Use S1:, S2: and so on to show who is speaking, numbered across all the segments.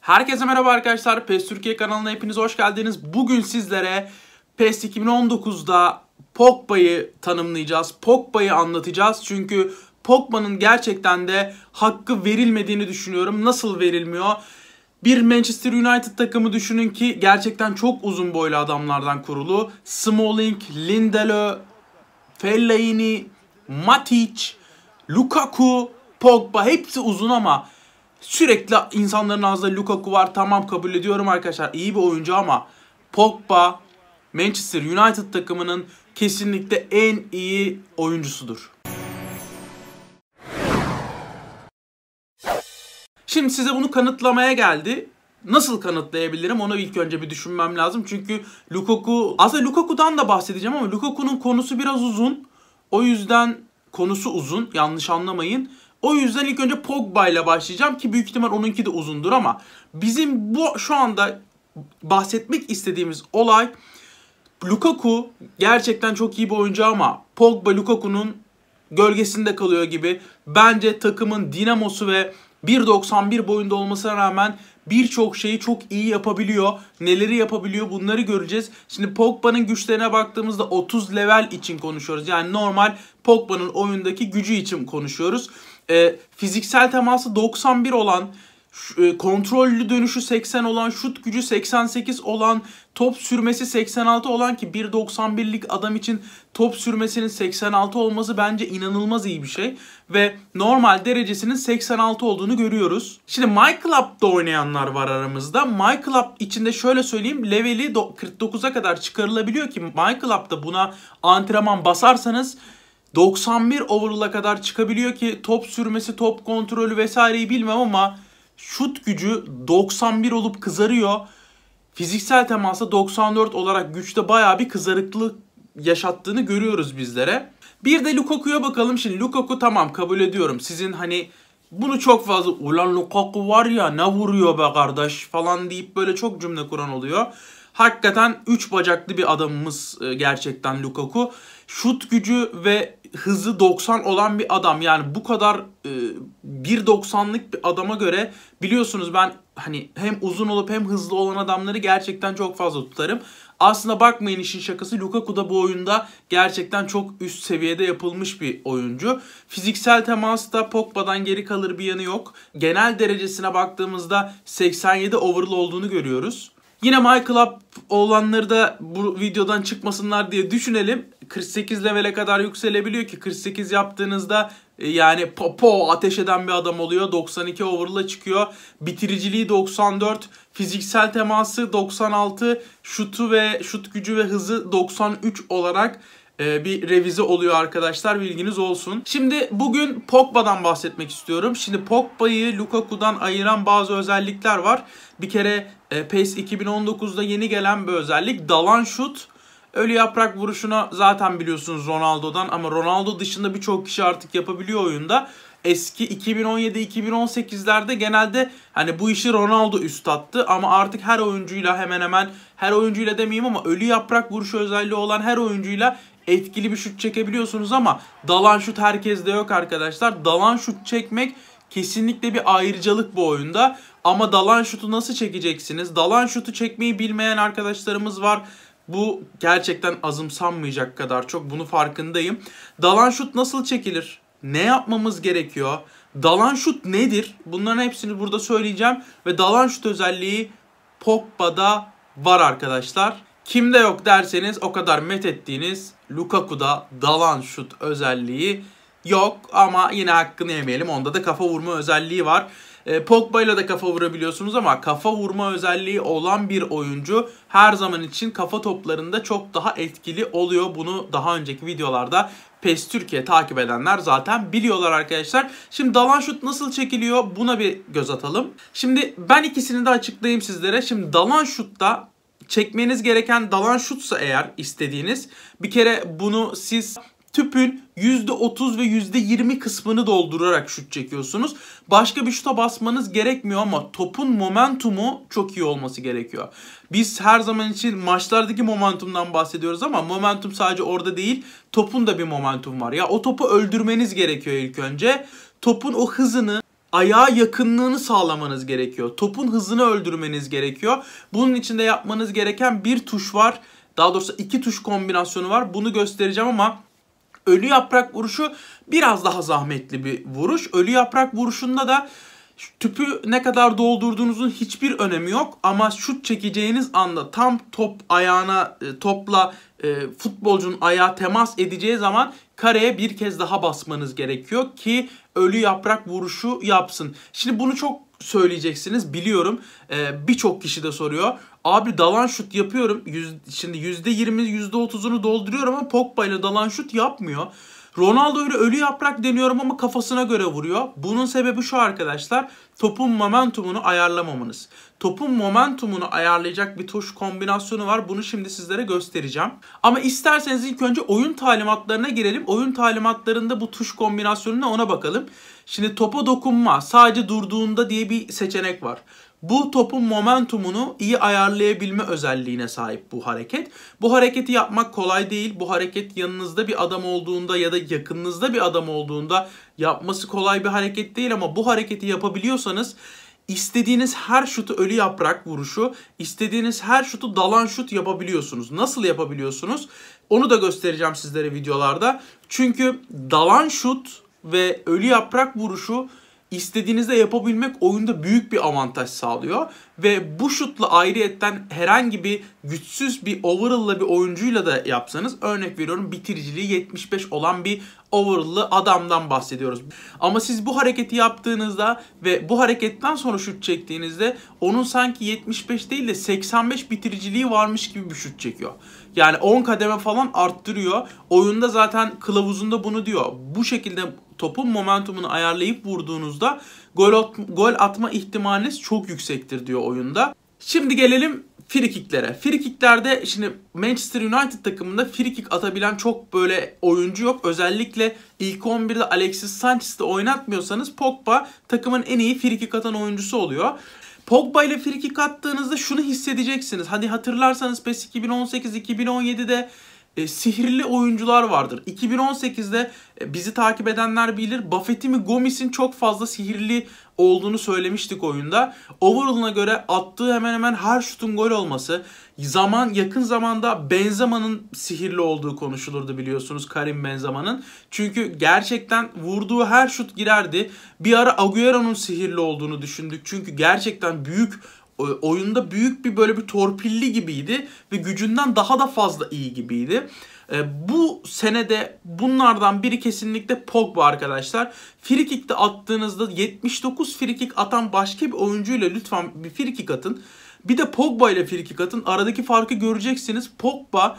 S1: Herkese merhaba arkadaşlar. PES Türkiye kanalına hepiniz hoş geldiniz. Bugün sizlere PES 2019'da Pogba'yı tanımlayacağız. Pogba'yı anlatacağız. Çünkü Pogba'nın gerçekten de hakkı verilmediğini düşünüyorum. Nasıl verilmiyor? Bir Manchester United takımı düşünün ki gerçekten çok uzun boylu adamlardan kurulu. Smalling, Lindelöf, Fellaini, Matic, Lukaku, Pogba hepsi uzun ama sürekli insanların ağzında Lukaku var. Tamam kabul ediyorum arkadaşlar. iyi bir oyuncu ama Pogba Manchester United takımının kesinlikle en iyi oyuncusudur. Şimdi size bunu kanıtlamaya geldi. Nasıl kanıtlayabilirim onu ilk önce bir düşünmem lazım. Çünkü Lukaku, aslında Lukaku'dan da bahsedeceğim ama Lukaku'nun konusu biraz uzun. O yüzden konusu uzun yanlış anlamayın. O yüzden ilk önce Pogba ile başlayacağım ki büyük ihtimal onunki de uzundur ama bizim bu şu anda bahsetmek istediğimiz olay Lukaku gerçekten çok iyi bir oyuncu ama Pogba Lukaku'nun gölgesinde kalıyor gibi. Bence takımın dinamosu ve 1.91 boyunda olmasına rağmen birçok şeyi çok iyi yapabiliyor. Neleri yapabiliyor bunları göreceğiz. Şimdi Pogba'nın güçlerine baktığımızda 30 level için konuşuyoruz. Yani normal Pogba'nın oyundaki gücü için konuşuyoruz. E, fiziksel teması 91 olan e, kontrollü dönüşü 80 olan, şut gücü 88 olan, top sürmesi 86 olan ki 1.91'lik adam için top sürmesinin 86 olması bence inanılmaz iyi bir şey. Ve normal derecesinin 86 olduğunu görüyoruz. Şimdi My Club'da oynayanlar var aramızda. My Club içinde şöyle söyleyeyim leveli 49'a kadar çıkarılabiliyor ki My Club'da buna antrenman basarsanız 91 overall'a kadar çıkabiliyor ki top sürmesi, top kontrolü vesaireyi bilmem ama Şut gücü 91 olup kızarıyor. Fiziksel temasta 94 olarak güçte baya bir kızarıklık yaşattığını görüyoruz bizlere. Bir de Lukaku'ya bakalım. Şimdi Lukaku tamam kabul ediyorum. Sizin hani bunu çok fazla ulan Lukaku var ya ne vuruyor be kardeş falan deyip böyle çok cümle kuran oluyor. Hakikaten üç bacaklı bir adamımız e, gerçekten Lukaku. Şut gücü ve hızı 90 olan bir adam. Yani bu kadar 1.90'lık e, bir adama göre biliyorsunuz ben hani hem uzun olup hem hızlı olan adamları gerçekten çok fazla tutarım. Aslında bakmayın işin şakası Lukaku da bu oyunda gerçekten çok üst seviyede yapılmış bir oyuncu. Fiziksel temas da Pogba'dan geri kalır bir yanı yok. Genel derecesine baktığımızda 87 overall olduğunu görüyoruz. Yine My Club olanları da bu videodan çıkmasınlar diye düşünelim. 48 levele kadar yükselebiliyor ki 48 yaptığınızda e, yani popo ateş eden bir adam oluyor. 92 overall'a çıkıyor. Bitiriciliği 94, fiziksel teması 96, şutu ve şut gücü ve hızı 93 olarak e, bir revize oluyor arkadaşlar bilginiz olsun. Şimdi bugün Pogba'dan bahsetmek istiyorum. Şimdi Pogba'yı Lukaku'dan ayıran bazı özellikler var. Bir kere e, PES 2019'da yeni gelen bir özellik dalan şut. Ölü yaprak vuruşuna zaten biliyorsunuz Ronaldo'dan ama Ronaldo dışında birçok kişi artık yapabiliyor oyunda. Eski 2017-2018'lerde genelde hani bu işi Ronaldo üst attı ama artık her oyuncuyla hemen hemen her oyuncuyla demeyeyim ama ölü yaprak vuruşu özelliği olan her oyuncuyla etkili bir şut çekebiliyorsunuz ama dalan şut herkeste yok arkadaşlar. Dalan şut çekmek kesinlikle bir ayrıcalık bu oyunda. Ama dalan şutu nasıl çekeceksiniz? Dalan şutu çekmeyi bilmeyen arkadaşlarımız var. Bu gerçekten azımsanmayacak kadar çok. Bunu farkındayım. Dalan şut nasıl çekilir? Ne yapmamız gerekiyor? Dalan şut nedir? Bunların hepsini burada söyleyeceğim. Ve dalan şut özelliği Pogba'da var arkadaşlar. Kimde yok derseniz o kadar met ettiğiniz Lukaku'da dalan şut özelliği yok ama yine hakkını yemeyelim. Onda da kafa vurma özelliği var. E, Pogba ile de kafa vurabiliyorsunuz ama kafa vurma özelliği olan bir oyuncu her zaman için kafa toplarında çok daha etkili oluyor. Bunu daha önceki videolarda PES Türkiye takip edenler zaten biliyorlar arkadaşlar. Şimdi dalan şut nasıl çekiliyor buna bir göz atalım. Şimdi ben ikisini de açıklayayım sizlere. Şimdi dalan şutta çekmeniz gereken dalan şutsa eğer istediğiniz bir kere bunu siz tüpün %30 ve %20 kısmını doldurarak şut çekiyorsunuz. Başka bir şuta basmanız gerekmiyor ama topun momentumu çok iyi olması gerekiyor. Biz her zaman için maçlardaki momentumdan bahsediyoruz ama momentum sadece orada değil, topun da bir momentum var. Ya o topu öldürmeniz gerekiyor ilk önce. Topun o hızını ayağa yakınlığını sağlamanız gerekiyor. Topun hızını öldürmeniz gerekiyor. Bunun için de yapmanız gereken bir tuş var. Daha doğrusu iki tuş kombinasyonu var. Bunu göstereceğim ama ölü yaprak vuruşu biraz daha zahmetli bir vuruş. Ölü yaprak vuruşunda da tüpü ne kadar doldurduğunuzun hiçbir önemi yok ama şut çekeceğiniz anda tam top ayağına e, topla e, futbolcunun ayağı temas edeceği zaman kareye bir kez daha basmanız gerekiyor ki ölü yaprak vuruşu yapsın. Şimdi bunu çok söyleyeceksiniz biliyorum. Ee, Birçok kişi de soruyor. Abi dalan şut yapıyorum. Yüz, şimdi %20 %30'unu dolduruyorum ama Pogba ile dalan şut yapmıyor. Ronaldo öyle ölü yaprak deniyorum ama kafasına göre vuruyor. Bunun sebebi şu arkadaşlar. Topun momentumunu ayarlamamanız. Topun momentumunu ayarlayacak bir tuş kombinasyonu var. Bunu şimdi sizlere göstereceğim. Ama isterseniz ilk önce oyun talimatlarına girelim. Oyun talimatlarında bu tuş kombinasyonuna ona bakalım. Şimdi topa dokunma sadece durduğunda diye bir seçenek var. Bu topun momentumunu iyi ayarlayabilme özelliğine sahip bu hareket. Bu hareketi yapmak kolay değil. Bu hareket yanınızda bir adam olduğunda ya da yakınınızda bir adam olduğunda yapması kolay bir hareket değil ama bu hareketi yapabiliyorsanız istediğiniz her şutu ölü yaprak vuruşu, istediğiniz her şutu dalan şut yapabiliyorsunuz. Nasıl yapabiliyorsunuz? Onu da göstereceğim sizlere videolarda. Çünkü dalan şut ve ölü yaprak vuruşu istediğinizde yapabilmek oyunda büyük bir avantaj sağlıyor ve bu şutla ayrıyetten herhangi bir güçsüz bir overall'la bir oyuncuyla da yapsanız örnek veriyorum bitiriciliği 75 olan bir overall'lı adamdan bahsediyoruz. Ama siz bu hareketi yaptığınızda ve bu hareketten sonra şut çektiğinizde onun sanki 75 değil de 85 bitiriciliği varmış gibi bir şut çekiyor. Yani 10 kademe falan arttırıyor. Oyunda zaten kılavuzunda bunu diyor. Bu şekilde topun momentumunu ayarlayıp vurduğunuzda gol, at gol atma ihtimaliniz çok yüksektir diyor oyunda. Şimdi gelelim frikiklere. Frikiklerde şimdi Manchester United takımında frikik atabilen çok böyle oyuncu yok. Özellikle ilk 11'de Alexis Sanchez'de oynatmıyorsanız Pogba takımın en iyi frikik atan oyuncusu oluyor. Pogba ile frikik attığınızda şunu hissedeceksiniz. Hadi hatırlarsanız PES 2018-2017'de e, sihirli oyuncular vardır. 2018'de e, bizi takip edenler bilir Buffett'i mi Gomis'in çok fazla sihirli olduğunu söylemiştik oyunda. Overall'ına göre attığı hemen hemen her şutun gol olması, zaman yakın zamanda Benzema'nın sihirli olduğu konuşulurdu biliyorsunuz Karim Benzema'nın. Çünkü gerçekten vurduğu her şut girerdi. Bir ara Agüero'nun sihirli olduğunu düşündük. Çünkü gerçekten büyük oyunda büyük bir böyle bir torpilli gibiydi ve gücünden daha da fazla iyi gibiydi. E, bu senede bunlardan biri kesinlikle Pogba arkadaşlar. Frikik'te attığınızda 79 frikik atan başka bir oyuncuyla lütfen bir frikik atın. Bir de Pogba ile frikik atın. Aradaki farkı göreceksiniz. Pogba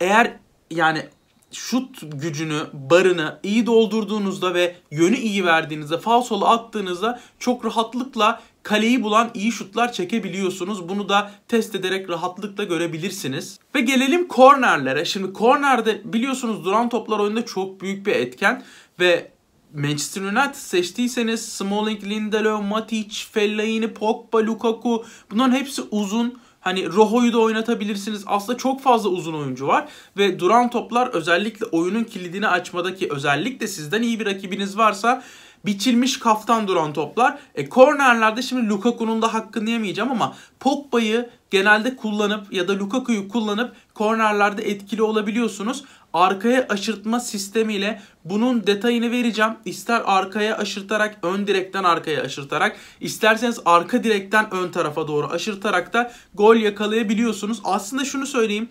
S1: eğer yani şut gücünü, barını iyi doldurduğunuzda ve yönü iyi verdiğinizde, falsolu attığınızda çok rahatlıkla kaleyi bulan iyi şutlar çekebiliyorsunuz. Bunu da test ederek rahatlıkla görebilirsiniz. Ve gelelim kornerlere. Şimdi kornerde biliyorsunuz duran toplar oyunda çok büyük bir etken ve Manchester United seçtiyseniz Smalling, Lindelöf, Matic, Fellaini, Pogba, Lukaku bunların hepsi uzun. Hani Roho'yu da oynatabilirsiniz. Aslında çok fazla uzun oyuncu var ve duran toplar özellikle oyunun kilidini açmadaki özellikle sizden iyi bir rakibiniz varsa Biçilmiş kaftan duran toplar. E kornerlerde şimdi Lukaku'nun da hakkını yemeyeceğim ama Pogba'yı genelde kullanıp ya da Lukaku'yu kullanıp kornerlerde etkili olabiliyorsunuz. Arkaya aşırtma sistemiyle bunun detayını vereceğim. İster arkaya aşırtarak ön direkten arkaya aşırtarak isterseniz arka direkten ön tarafa doğru aşırtarak da gol yakalayabiliyorsunuz. Aslında şunu söyleyeyim.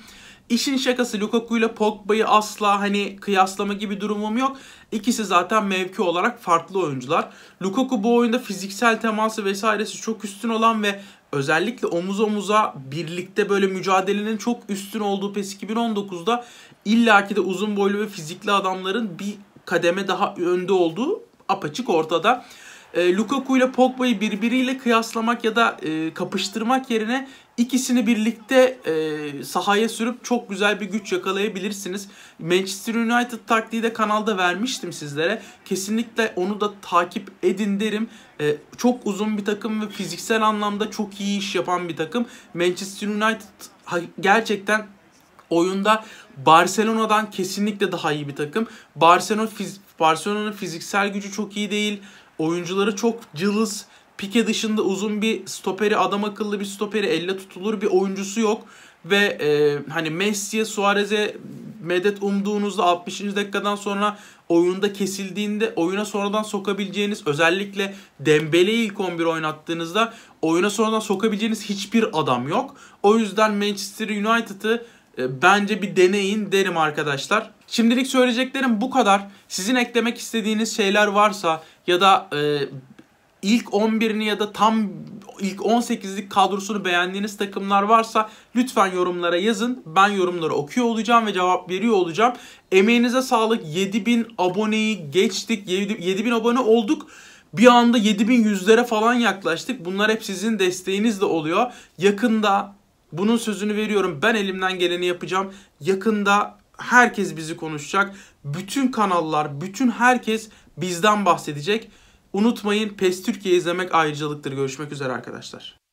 S1: İşin şakası Lukaku ile Pogba'yı asla hani kıyaslama gibi durumum yok. İkisi zaten mevki olarak farklı oyuncular. Lukaku bu oyunda fiziksel teması vesairesi çok üstün olan ve özellikle omuz omuza birlikte böyle mücadelenin çok üstün olduğu PES 2019'da illaki de uzun boylu ve fizikli adamların bir kademe daha önde olduğu apaçık ortada e, Lukaku ile Pogba'yı birbiriyle kıyaslamak ya da e, kapıştırmak yerine ikisini birlikte e, sahaya sürüp çok güzel bir güç yakalayabilirsiniz. Manchester United taktiği de kanalda vermiştim sizlere. Kesinlikle onu da takip edin derim. E, çok uzun bir takım ve fiziksel anlamda çok iyi iş yapan bir takım. Manchester United gerçekten oyunda Barcelona'dan kesinlikle daha iyi bir takım. Barcelona fiz Barcelona'nın fiziksel gücü çok iyi değil. Oyuncuları çok cılız. Pike dışında uzun bir stoperi, adam akıllı bir stoperi, elle tutulur bir oyuncusu yok. Ve e, hani Messi'ye, Suarez'e medet umduğunuzda 60. dakikadan sonra oyunda kesildiğinde oyuna sonradan sokabileceğiniz özellikle Dembele'yi ilk 11 oynattığınızda oyuna sonradan sokabileceğiniz hiçbir adam yok. O yüzden Manchester United'ı e, bence bir deneyin derim arkadaşlar. Şimdilik söyleyeceklerim bu kadar. Sizin eklemek istediğiniz şeyler varsa ya da e, ilk 11'ini ya da tam ilk 18'lik kadrosunu beğendiğiniz takımlar varsa lütfen yorumlara yazın. Ben yorumları okuyor olacağım ve cevap veriyor olacağım. Emeğinize sağlık. 7000 aboneyi geçtik. 7000 abone olduk. Bir anda 7000 yüzlere falan yaklaştık. Bunlar hep sizin desteğinizle oluyor. Yakında bunun sözünü veriyorum. Ben elimden geleni yapacağım. Yakında herkes bizi konuşacak. Bütün kanallar, bütün herkes bizden bahsedecek. Unutmayın PES Türkiye izlemek ayrıcalıktır. Görüşmek üzere arkadaşlar.